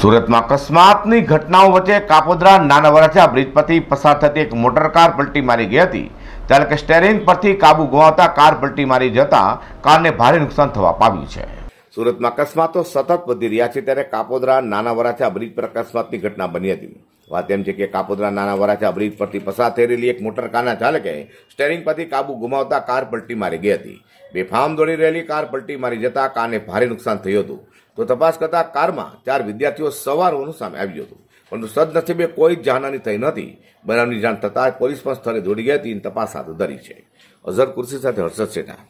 સુરતમાં અકસ્માતની ઘટનાઓ વચ્ચે કાપોદરા નાના વરાછા બ્રિજ પરથી પસાર થતી એક મોટરકાર પલટી મારી ગઈ હતી ત્યારે કે સ્ટેરિંગ પરથી કાબુ ગુમાવતા કાર પલટી મારી જતા કારને ભારે નુકસાન થવા પામ્યું છે સુરતમાં અકસ્માતો સતત વધી રહ્યા છે ત્યારે કાપોદરા નાના વરાછા બ્રિજ પર અકસ્માતની ઘટના બની હતી વાત એમ છે કે કાપોદરા નાના વરાછા બ્રિજ પરથી પસાર થઈ રહેલી એક મોટરકારના ચાલકે સ્ટેરિંગ પરથી કાબુ ગુમાવતા કાર પલટી મારી ગઈ હતી બેફામ દોડી રહેલી કાર પલટી મારી જતા કારને ભારે નુકસાન થયું હતું તો તપાસ કરતા કારમાં ચાર વિદ્યાર્થીઓ સવાર હોવાનું સામે આવ્યું હતું પરંતુ સદનસીબે કોઈ જ જાનહાની થઈ નથી બનાવની જાણ થતાં પોલીસ પણ સ્થળે દોડી ગઈ હતી અને તપાસ હાથ ધરી છે અઝર કુર્સી સાથે હર્ષદ શેઠા